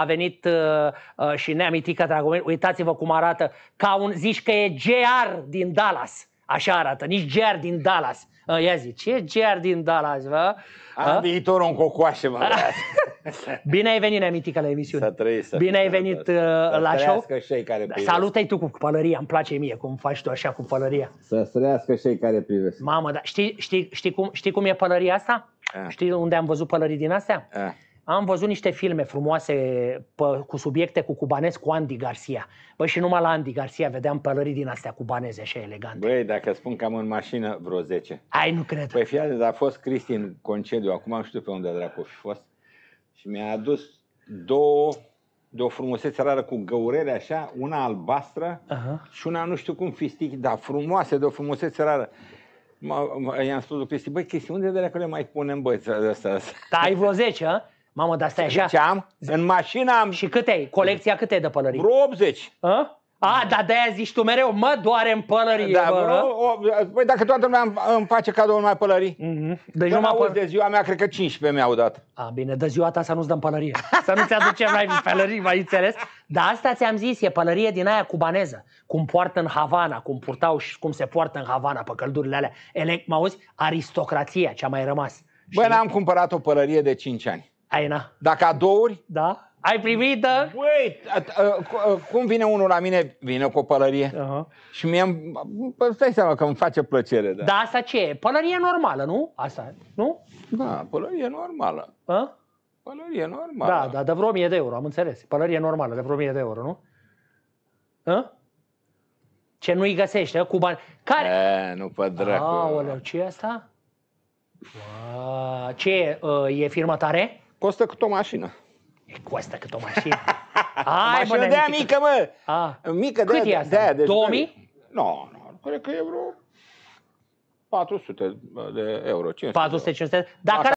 a venit uh, uh, și ne-a mitit Dragomir, uitați-vă cum arată, ca un, zici că e GR din Dallas. Așa arată, nici GR din Dallas. Uh, ia zi, ce e GR din Dallas, vă? Am a? viitorul în cocoașe, mă Bine ai venit, Nemitica, la emisiune. Să trăiți, să Bine ai venit să la show. Cei care privesc. Salută-i tu cu pălăria, îmi place mie cum faci tu așa cu pălăria. Să străiască cei care privesc. Mamă, dar știi, știi, știi, cum, știi cum e pălăria asta? A. Știi unde am văzut pălării din astea? A am văzut niște filme frumoase pă, cu subiecte cu cubanesc cu Andy Garcia. Bă, și numai la Andy Garcia vedeam pălării din astea cubaneze așa elegante. Băi, dacă spun că am în mașină vreo 10. Ai, nu cred. Păi fiate, dar a fost Cristi în concediu, acum nu știu pe unde dracu fi fost. Și mi-a adus două de o frumusețe rară cu găurele așa, una albastră uh-huh. și una nu știu cum fistic, dar frumoase, de o frumusețe rară. M-a, m-a, i-am spus lui Cristi, băi Cristi, unde de le mai punem băi ăsta, ăsta? Da, ai vreo 10, a? Mamă, dar stai așa. Ce am? În mașină am... Și câte ai? Colecția câte de pălării? Vreo 80. A? A, dar de-aia zici tu mereu, mă, doare în pălărie, da, bă. o, o, păi dacă toată lumea îmi face cadou numai pălării, mm-hmm. deci nu mă păl... de ziua mea, cred că 15 mi-au dat. A, bine, de ziua ta să nu-ți dăm pălărie, să nu-ți aducem mai pălării, mai înțeles? Dar asta ți-am zis, e pălărie din aia cubaneză, cum poartă în Havana, cum purtau și cum se poartă în Havana pe căldurile alea. Ele, mă auzi, aristocrația cea mai rămas. Băi, n-am cumpărat o pălărie de 5 ani. Aina. Dacă a Da. Ai primit, da? Băi, uh, uh, cum vine unul la mine, vine cu o pălărie uh-huh. și mie îmi, stai seama că îmi face plăcere. Da, da asta ce e? Pălărie normală, nu? Asta, nu? Da, pălărie normală. A? Pălărie normală. Da, da, de vreo 1000 de euro, am înțeles. Pălărie normală, de vreo 1000 de euro, nu? A? Ce nu-i găsește, ă, cu bani. Care? E, nu pe dracu. Aoleu, ce e asta? Wow. Ce e? Ă, e firma tare? Costă cât o mașină. costă cât o mașină. Ai, mașină mă, de mică, mă. A. Mică, de Cât e asta? De, de, 2000? Nu, nu, cred că e vreo 400 de euro. 500 400-500. Dacă